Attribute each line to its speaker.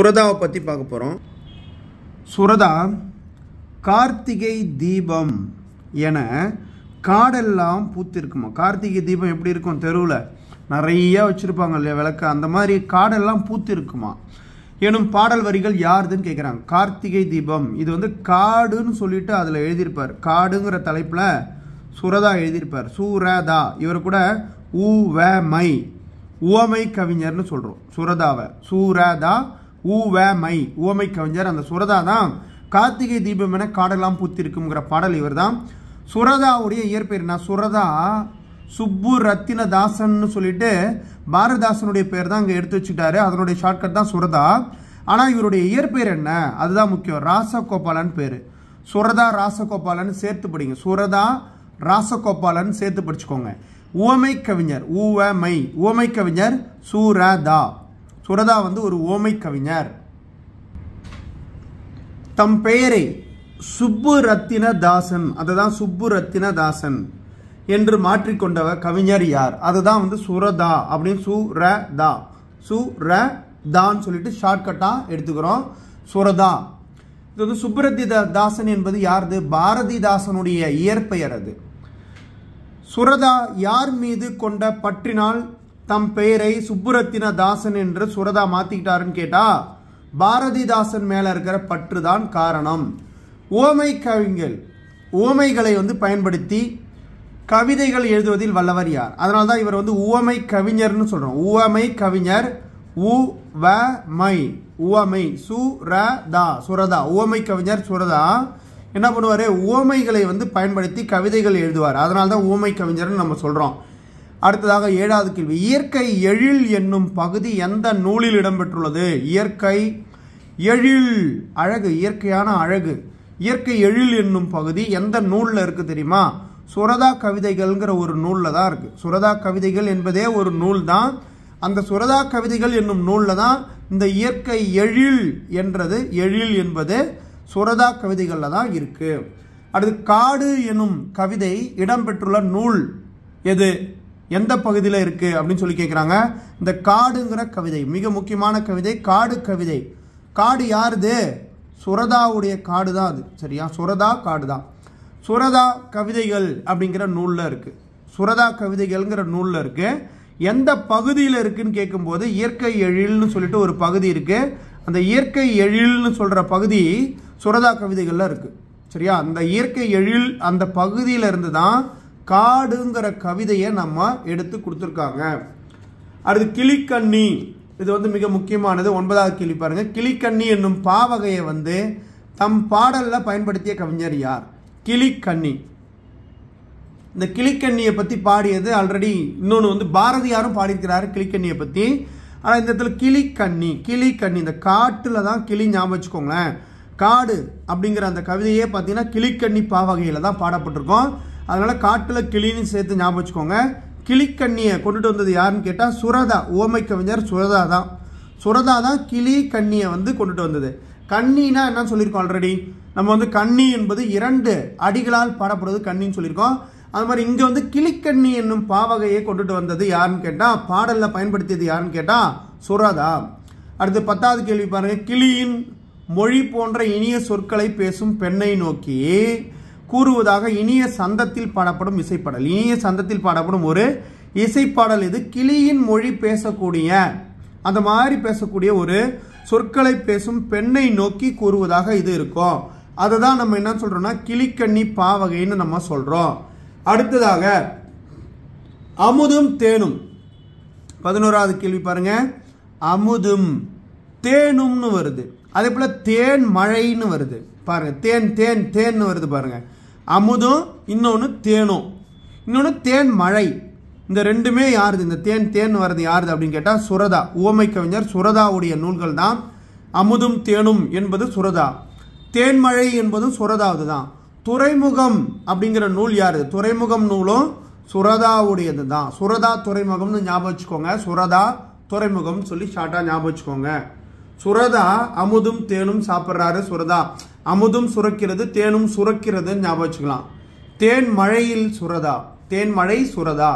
Speaker 1: சுரதாவை பற்றி பார்க்க போகிறோம் சுரதா கார்த்திகை தீபம் என காடெல்லாம் பூத்திருக்குமா கார்த்திகை தீபம் எப்படி இருக்கும் தெருவில் நிறையா வச்சுருப்பாங்க இல்லையா விளக்கு அந்த மாதிரி காடெல்லாம் பூத்திருக்குமா எனும் பாடல் வரிகள் யாருதுன்னு கேட்குறாங்க கார்த்திகை தீபம் இது வந்து காடுன்னு சொல்லிட்டு அதில் எழுதியிருப்பார் காடுங்கிற தலைப்பில் சுரதா எழுதியிருப்பார் சூரதா இவர் கூட உ மை உவமை கவிஞர்னு சொல்கிறோம் சுரதாவை சூரதா ஊவமை உவமை கவிஞர் அந்த சுரதா தான் கார்த்திகை தீபம் என காடெல்லாம் பூத்திருக்குங்கிற பாடல் இவர் தான் சுரதாவுடைய இயற்பெயர் என்ன சுரதா சுப்பு ரத்தின தாசன்னு சொல்லிட்டு பாரதாசனுடைய பேர் தான் இங்கே எடுத்து வச்சுட்டாரு அதனுடைய ஷார்ட்கட் தான் சுரதா ஆனால் இவருடைய இயற்பெயர் என்ன அதுதான் முக்கியம் ராசகோபாலன் பேர் சுரதா ராசகோபாலன் சேர்த்து படிங்க சுரதா ராசகோபாலன் சேர்த்து படிச்சுக்கோங்க உவமை கவிஞர் மை உவமை கவிஞர் சூரதா சுரதா வந்து ஒரு ஓமை கவிஞர் தம் பெயரை சுப்பு ரத்தின தாசன் அதுதான் சுப்பு ரத்தின தாசன் என்று மாற்றிக்கொண்டவர் கவிஞர் யார் அதுதான் வந்து சுரதா அப்படின்னு சு சு ர தா ர தான்னு சொல்லிட்டு ஷார்ட்கட்டாக எடுத்துக்கிறோம் சுரதா இது வந்து சுப்ரத்தி தாசன் என்பது யாரது பாரதிதாசனுடைய இயற்பெயர் அது சுரதா யார் மீது கொண்ட பற்றினால் தம் பெயரை சுப்புரத்தின தாசன் என்று சுரதா மாத்திக்கிட்டாருன்னு கேட்டா பாரதிதாசன் மேல இருக்கிற பற்று தான் காரணம் ஓமை கவிஞர் ஓமைகளை வந்து பயன்படுத்தி கவிதைகள் எழுதுவதில் வல்லவர் யார் அதனால்தான் தான் இவர் வந்து உவமை கவிஞர்னு சொல்கிறோம் உவமை கவிஞர் உ வ மை உவமை சுரதா சுரதா உவமை கவிஞர் சுரதா என்ன பண்ணுவார் உவமைகளை வந்து பயன்படுத்தி கவிதைகள் எழுதுவார் அதனால தான் உவமை கவிஞர்னு நம்ம சொல்கிறோம் அடுத்ததாக ஏழாவது கேள்வி இயற்கை எழில் என்னும் பகுதி எந்த நூலில் இடம்பெற்றுள்ளது இயற்கை எழில் அழகு இயற்கையான அழகு இயற்கை எழில் என்னும் பகுதி எந்த நூலில் இருக்குது தெரியுமா சுரதா கவிதைகள்ங்கிற ஒரு நூலில் தான் இருக்குது சுரதா கவிதைகள் என்பதே ஒரு நூல் தான் அந்த சுரதா கவிதைகள் என்னும் நூலில் தான் இந்த இயற்கை எழில் என்றது எழில் என்பது சுரதா கவிதைகளில் தான் இருக்குது அடுத்து காடு எனும் கவிதை இடம்பெற்றுள்ள நூல் எது எந்த பகுதியில் இருக்குது அப்படின்னு சொல்லி கேட்குறாங்க இந்த காடுங்கிற கவிதை மிக முக்கியமான கவிதை காடு கவிதை காடு யாருது சுரதாவுடைய காடு தான் அது சரியா சுரதா காடு தான் சுரதா கவிதைகள் அப்படிங்கிற நூலில் இருக்குது சுரதா கவிதைகள்ங்கிற நூலில் இருக்குது எந்த பகுதியில் இருக்குதுன்னு கேட்கும்போது இயற்கை எழில்னு சொல்லிட்டு ஒரு பகுதி இருக்குது அந்த இயற்கை எழில்னு சொல்கிற பகுதி சுரதா கவிதைகளில் இருக்குது சரியா அந்த இயற்கை எழில் அந்த பகுதியில் இருந்து தான் காடுங்கிற கவிதையை நம்ம எடுத்து கொடுத்துருக்காங்க அடுத்து கிளிக்கண்ணி இது வந்து மிக முக்கியமானது ஒன்பதாவது கிளி பாருங்க கிளிக்கண்ணி என்னும் பாவகையை வந்து தம் பாடலில் பயன்படுத்திய கவிஞர் யார் கிளிக்கண்ணி இந்த கிளிக்கண்ணியை பற்றி பாடியது ஆல்ரெடி இன்னொன்று வந்து பாரதியாரும் பாடியிருக்கிறாரு கிளிக்கண்ணியை பற்றி ஆனால் இந்த இடத்துல கிளிக்கண்ணி கிளிக்கண்ணி இந்த காட்டில் தான் கிளி ஞாபகம் வச்சுக்கோங்களேன் காடு அப்படிங்கிற அந்த கவிதையே பார்த்தீங்கன்னா கிளிக்கண்ணி பாவகையில் தான் பாடப்பட்டிருக்கோம் அதனால் காட்டில் கிளின்னு சேர்த்து ஞாபகம் வச்சுக்கோங்க கிளிக்கண்ணியை கொண்டுட்டு வந்தது யாருன்னு கேட்டால் சுரதா ஓமை கவிஞர் சுரதா தான் சுரதா தான் கிளி கண்ணியை வந்து கொண்டுட்டு வந்தது கண்ணினா என்னன்னு சொல்லியிருக்கோம் ஆல்ரெடி நம்ம வந்து கண்ணி என்பது இரண்டு அடிகளால் பாடப்படுவது கண்ணின்னு சொல்லியிருக்கோம் அது மாதிரி இங்கே வந்து கிளிக்கண்ணி என்னும் பாவகையை கொண்டுட்டு வந்தது யாருன்னு கேட்டால் பாடலில் பயன்படுத்தியது யாருன்னு கேட்டால் சுரதா அடுத்து பத்தாவது கேள்வி பாருங்கள் கிளியின் மொழி போன்ற இனிய சொற்களை பேசும் பெண்ணை நோக்கி கூறுவதாக இனிய சந்தத்தில் பாடப்படும் இசைப்பாடல் இனிய சந்தத்தில் பாடப்படும் ஒரு இசைப்பாடல் இது கிளியின் மொழி பேசக்கூடிய அந்த மாதிரி பேசக்கூடிய ஒரு சொற்களை பேசும் பெண்ணை நோக்கி கூறுவதாக இது இருக்கும் அதை தான் நம்ம என்ன சொல்றோம்னா கிளிக்கண்ணி பாவகைன்னு நம்ம சொல்கிறோம் அடுத்ததாக அமுதும் தேனும் பதினோராவது கேள்வி பாருங்க அமுதும் தேனும்னு வருது அதே போல் தேன் மழைன்னு வருது பாருங்க தேன் தேன் தேன் வருது பாருங்கள் அமுதும் இன்னொன்று தேனும் இன்னொன்று தேன் மழை இந்த ரெண்டுமே யாருது இந்த தேன் தேன் வர்றது யாருது அப்படின்னு கேட்டால் சுரதா உவமை கவிஞர் சுரதாவுடைய நூல்கள் தான் அமுதும் தேனும் என்பது சுரதா தேன்மழை என்பதும் சுரதாவது தான் துறைமுகம் அப்படிங்கிற நூல் யாரு துறைமுகம் நூலும் சுரதாவுடையது தான் சுரதா துறைமுகம்னு ஞாபகம் வச்சுக்கோங்க சுரதா துறைமுகம் சொல்லி ஷார்ட்டாக ஞாபகம் வச்சுக்கோங்க சுரதா அமுதும் தேனும் சாப்பிட்றாரு சுரதா அமுதும் சுரக்கிறது தேனும் சுரக்கிறது ஞாபகம் வச்சுக்கலாம் தேன் மழையில் சுரதா தேன் மழை சுரதா